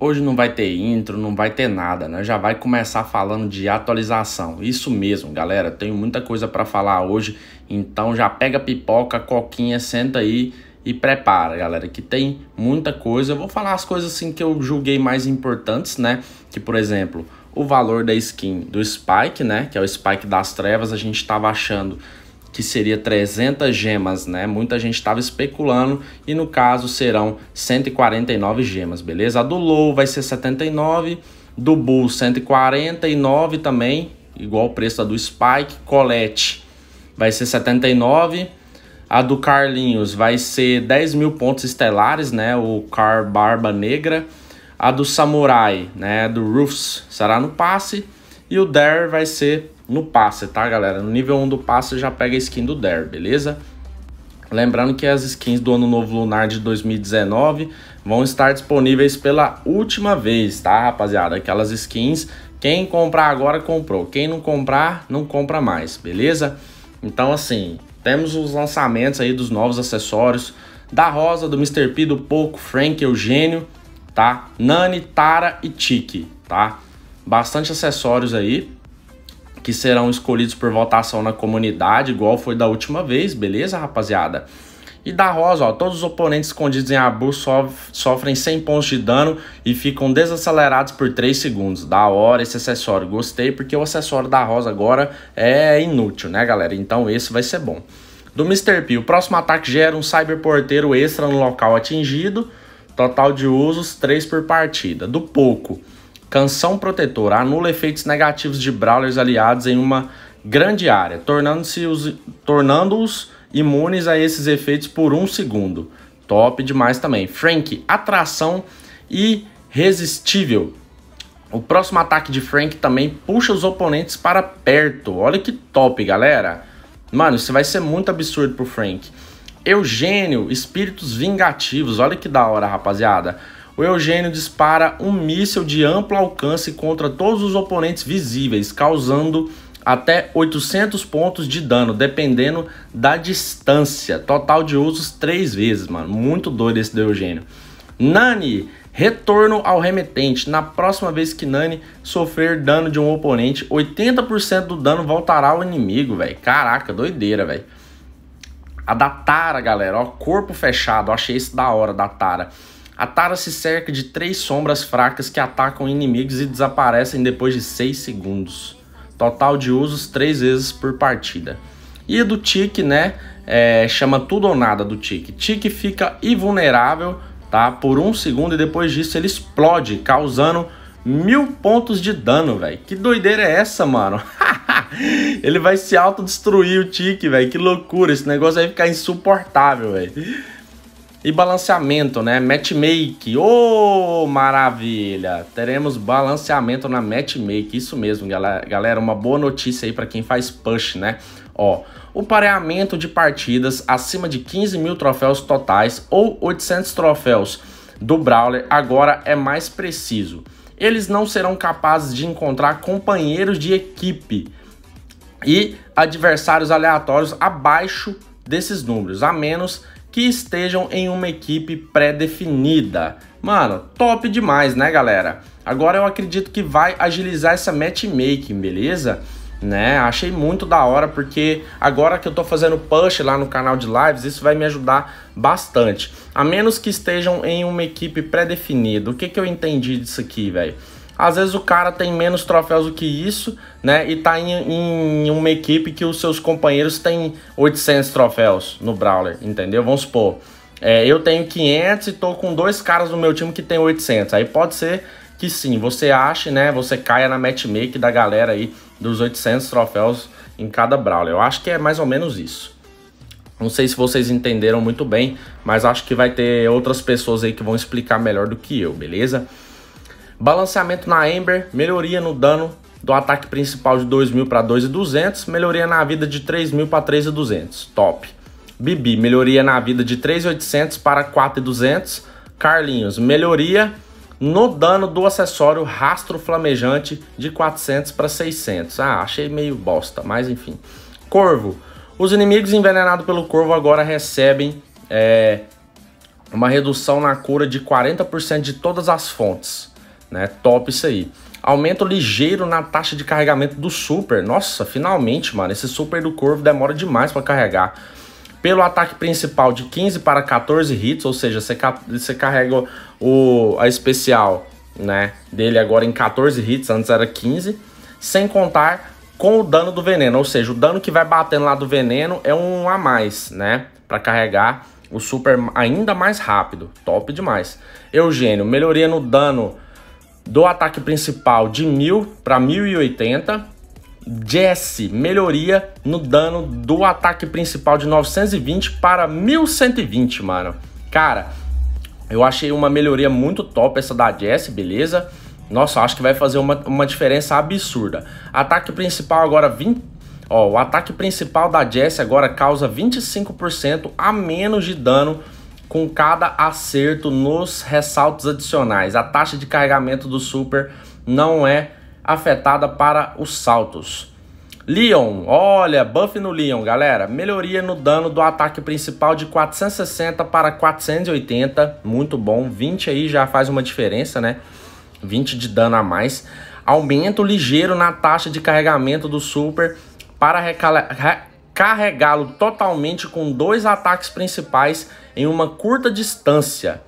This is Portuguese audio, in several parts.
Hoje não vai ter intro, não vai ter nada, né? Já vai começar falando de atualização. Isso mesmo, galera. Tenho muita coisa para falar hoje, então já pega pipoca, coquinha, senta aí e prepara, galera, que tem muita coisa. Eu vou falar as coisas assim que eu julguei mais importantes, né? Que por exemplo, o valor da skin do Spike, né? Que é o Spike das Trevas, a gente estava achando que seria 300 gemas, né? Muita gente estava especulando e no caso serão 149 gemas, beleza? A do Low vai ser 79, do Bull 149 também, igual o preço da do Spike, Colette vai ser 79, a do Carlinhos vai ser 10 mil pontos estelares, né? O Car Barba Negra. A do Samurai, né? Do Roofs será no passe. E o Dare vai ser no passe, tá, galera? No nível 1 do passe já pega a skin do Dare, beleza? Lembrando que as skins do Ano Novo Lunar de 2019 vão estar disponíveis pela última vez, tá, rapaziada? Aquelas skins, quem comprar agora comprou, quem não comprar, não compra mais, beleza? Então, assim, temos os lançamentos aí dos novos acessórios da Rosa, do Mr. P, do Poco, Frank, Eugênio, tá? Nani, Tara e Tiki, tá? Bastante acessórios aí que serão escolhidos por votação na comunidade, igual foi da última vez, beleza, rapaziada? E da Rosa, ó, todos os oponentes escondidos em Abu sofrem 100 pontos de dano e ficam desacelerados por 3 segundos. Da hora esse acessório, gostei, porque o acessório da Rosa agora é inútil, né, galera? Então esse vai ser bom. Do Mr. P, o próximo ataque gera um cyberporteiro extra no local atingido. Total de usos, 3 por partida. Do Poco, Canção protetora anula efeitos negativos de brawlers aliados em uma grande área, tornando-os tornando imunes a esses efeitos por um segundo. Top demais também. Frank, atração irresistível. O próximo ataque de Frank também puxa os oponentes para perto. Olha que top, galera. Mano, isso vai ser muito absurdo pro Frank. Eugênio, espíritos vingativos. Olha que da hora, rapaziada o Eugênio dispara um míssil de amplo alcance contra todos os oponentes visíveis, causando até 800 pontos de dano, dependendo da distância. Total de usos três vezes, mano. Muito doido esse do Eugênio. Nani, retorno ao remetente. Na próxima vez que Nani sofrer dano de um oponente, 80% do dano voltará ao inimigo, velho. Caraca, doideira, velho. A da Tara, galera, ó, corpo fechado, achei isso da hora, da Tara. A Tara se cerca de três sombras fracas que atacam inimigos e desaparecem depois de 6 segundos. Total de usos 3 vezes por partida. E do Tiki, né? É, chama tudo ou nada do Tiki. Tiki fica invulnerável tá? Por um segundo e depois disso ele explode, causando mil pontos de dano, velho. Que doideira é essa, mano? ele vai se autodestruir o Tiki, velho. Que loucura, esse negócio vai ficar insuportável, velho. E balanceamento, né? Matchmake. Ô, oh, maravilha! Teremos balanceamento na matchmake. Isso mesmo, galera. Uma boa notícia aí para quem faz push, né? Ó, o pareamento de partidas acima de 15 mil troféus totais ou 800 troféus do Brawler agora é mais preciso. Eles não serão capazes de encontrar companheiros de equipe e adversários aleatórios abaixo desses números, a menos que estejam em uma equipe pré-definida. Mano, top demais, né, galera? Agora eu acredito que vai agilizar essa matchmaking, beleza? Né? Achei muito da hora porque agora que eu tô fazendo push lá no canal de lives, isso vai me ajudar bastante. A menos que estejam em uma equipe pré-definida. O que que eu entendi disso aqui, velho? Às vezes o cara tem menos troféus do que isso, né? E tá em, em uma equipe que os seus companheiros têm 800 troféus no Brawler, entendeu? Vamos supor, é, eu tenho 500 e tô com dois caras no meu time que tem 800. Aí pode ser que sim, você ache, né? Você caia na matchmaking da galera aí dos 800 troféus em cada Brawler. Eu acho que é mais ou menos isso. Não sei se vocês entenderam muito bem, mas acho que vai ter outras pessoas aí que vão explicar melhor do que eu, beleza? Balanceamento na Ember, melhoria no dano do ataque principal de 2.000 para 2.200, melhoria na vida de 3.000 para 3.200, top. Bibi, melhoria na vida de 3.800 para 4.200. Carlinhos, melhoria no dano do acessório Rastro Flamejante de 400 para 600. Ah, achei meio bosta, mas enfim. Corvo, os inimigos envenenados pelo Corvo agora recebem é, uma redução na cura de 40% de todas as fontes né? Top isso aí. Aumento ligeiro na taxa de carregamento do super. Nossa, finalmente, mano. Esse super do Corvo demora demais para carregar. Pelo ataque principal de 15 para 14 hits, ou seja, você, carrega o, a especial né, dele agora em 14 hits, antes era 15. Sem contar com o dano do veneno, ou seja, o dano que vai batendo lá do veneno é um a mais, né? Para carregar o super ainda mais rápido. Top demais. Eugênio, melhoria no dano do ataque principal de 1000 para 1080. Jesse, melhoria no dano do ataque principal de 920 para 1120, mano. Cara, eu achei uma melhoria muito top essa da Jesse, beleza? Nossa, acho que vai fazer uma, uma diferença absurda. Ataque principal agora 20, ó, o ataque principal da Jesse agora causa 25% a menos de dano com cada acerto nos ressaltos adicionais. A taxa de carregamento do Super não é afetada para os saltos. Leon, olha, buff no Leon, galera. Melhoria no dano do ataque principal de 460 para 480, muito bom. 20 aí já faz uma diferença, né? 20 de dano a mais. Aumento ligeiro na taxa de carregamento do super para carregá-lo totalmente com dois ataques principais em uma curta distância.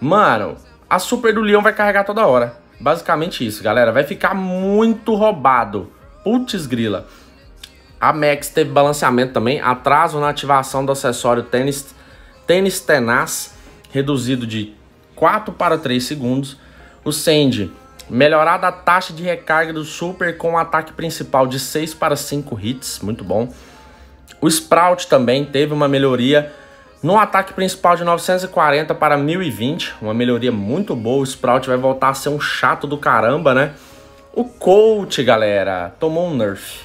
Mano, a super do Leão vai carregar toda hora. Basicamente isso, galera. Vai ficar muito roubado. Putz grila. A Max teve balanceamento também, atraso na ativação do acessório tênis, tênis tenaz, reduzido de 4 para 3 segundos. O Send, melhorada a taxa de recarga do Super com o um ataque principal de 6 para 5 hits, muito bom. O Sprout também teve uma melhoria no ataque principal de 940 para 1020, uma melhoria muito boa. O Sprout vai voltar a ser um chato do caramba, né? O Colt, galera, tomou um nerf.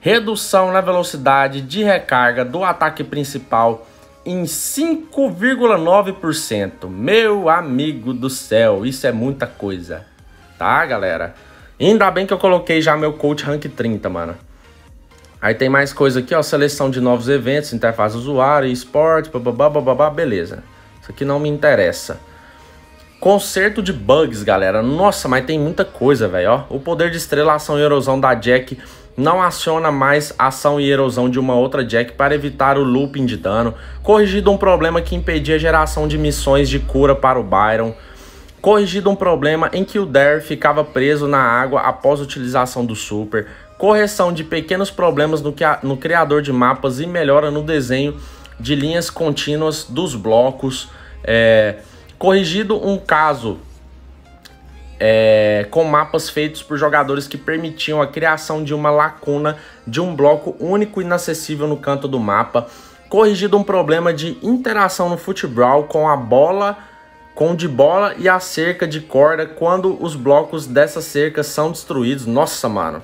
Redução na velocidade de recarga do ataque principal em 5,9%. Meu amigo do céu, isso é muita coisa. Tá, galera? Ainda bem que eu coloquei já meu Colt rank 30, mano. Aí tem mais coisa aqui, ó, seleção de novos eventos, interface usuário, esporte, babá, bababá, beleza. Isso aqui não me interessa. Conserto de bugs, galera. Nossa, mas tem muita coisa, velho, O poder de estrelação e erosão da Jack não aciona mais ação e erosão de uma outra Jack para evitar o looping de dano. Corrigido um problema que impedia a geração de missões de cura para o Byron corrigido um problema em que o Dare ficava preso na água após a utilização do Super, correção de pequenos problemas no, no criador de mapas e melhora no desenho de linhas contínuas dos blocos, é, corrigido um caso é, com mapas feitos por jogadores que permitiam a criação de uma lacuna de um bloco único e inacessível no canto do mapa, corrigido um problema de interação no futebol com a bola com de bola e a cerca de corda quando os blocos dessa cerca são destruídos. Nossa, mano.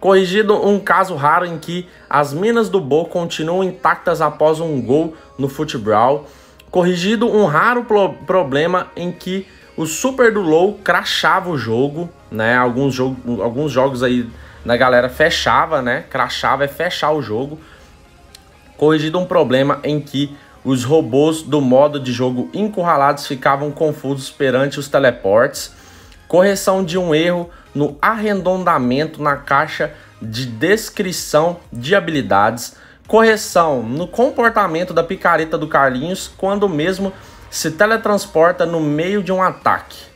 Corrigido um caso raro em que as minas do Bo continuam intactas após um gol no futebol. Corrigido um raro pro problema em que o Super do Low crachava o jogo, né? Alguns, jogo, alguns jogos aí da galera fechava, né? Crachava é fechar o jogo. Corrigido um problema em que os robôs do modo de jogo encurralados ficavam confusos perante os teleportes, correção de um erro no arredondamento na caixa de descrição de habilidades, correção no comportamento da picareta do Carlinhos quando mesmo se teletransporta no meio de um ataque.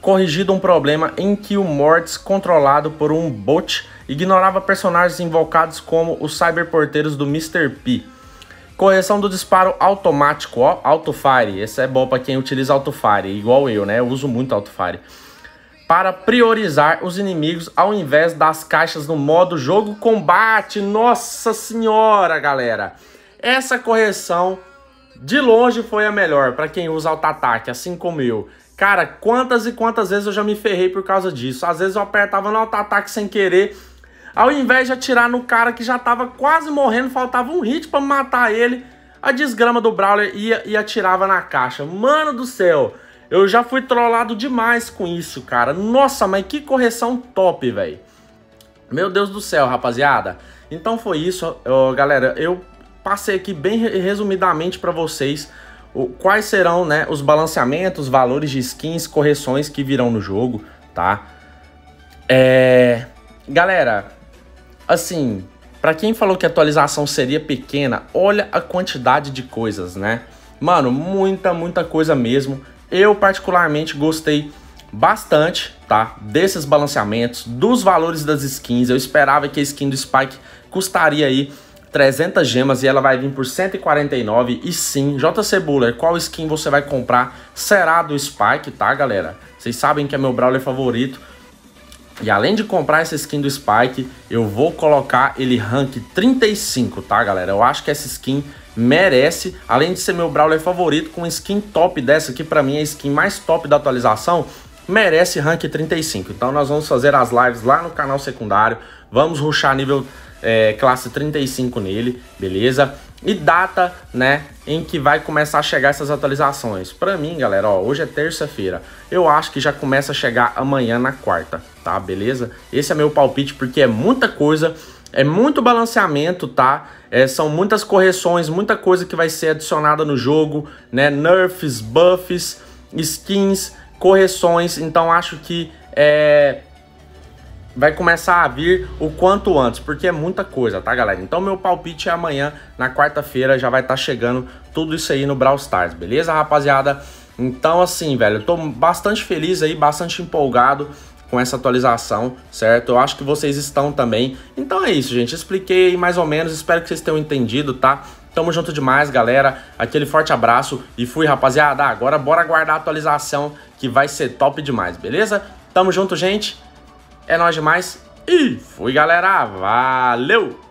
Corrigido um problema em que o Mortis, controlado por um bot, ignorava personagens invocados como os cyberporteiros do Mr. P Correção do disparo automático, ó, autofire. Esse é bom para quem utiliza autofire, igual eu, né? Eu uso muito autofire. Para priorizar os inimigos ao invés das caixas no modo jogo combate. Nossa senhora, galera. Essa correção de longe foi a melhor para quem usa auto-ataque, assim como eu. Cara, quantas e quantas vezes eu já me ferrei por causa disso. Às vezes eu apertava no auto-ataque sem querer ao invés de atirar no cara que já tava quase morrendo, faltava um hit para matar ele, a desgrama do Brawler ia e atirava na caixa. Mano do céu, eu já fui trollado demais com isso, cara. Nossa, mas que correção top, velho. Meu Deus do céu, rapaziada. Então foi isso, ó, galera. Eu passei aqui bem resumidamente para vocês o, quais serão né, os balanceamentos, valores de skins, correções que virão no jogo, tá? É... Galera, Assim, para quem falou que a atualização seria pequena, olha a quantidade de coisas, né? Mano, muita, muita coisa mesmo. Eu particularmente gostei bastante, tá? Desses balanceamentos, dos valores das skins. Eu esperava que a skin do Spike custaria aí 300 gemas e ela vai vir por 149 e sim, JC Buller, qual skin você vai comprar será do Spike, tá galera? Vocês sabem que é meu Brawler favorito, e além de comprar essa skin do Spike, eu vou colocar ele rank 35, tá galera? Eu acho que essa skin merece, além de ser meu Brawler favorito, com skin top dessa que pra mim é a skin mais top da atualização, merece rank 35. Então nós vamos fazer as lives lá no canal secundário, vamos ruxar nível é, classe 35 nele, beleza? e data, né, em que vai começar a chegar essas atualizações. Para mim, galera, ó, hoje é terça-feira. Eu acho que já começa a chegar amanhã na quarta, tá? Beleza? Esse é meu palpite porque é muita coisa, é muito balanceamento, tá? É, são muitas correções, muita coisa que vai ser adicionada no jogo, né? Nerfs, buffs, skins, correções. Então acho que é vai começar a vir o quanto antes, porque é muita coisa, tá, galera? Então, meu palpite é amanhã, na quarta-feira, já vai estar tá chegando tudo isso aí no Brawl Stars, beleza, rapaziada? Então, assim, velho, eu tô bastante feliz aí, bastante empolgado com essa atualização, certo? Eu acho que vocês estão também. Então é isso, gente. Expliquei mais ou menos, espero que vocês tenham entendido, tá? Tamo junto demais, galera. Aquele forte abraço e fui, rapaziada. Agora bora aguardar a atualização que vai ser top demais, beleza? Tamo junto, gente. É nóis demais. E fui, galera. Valeu!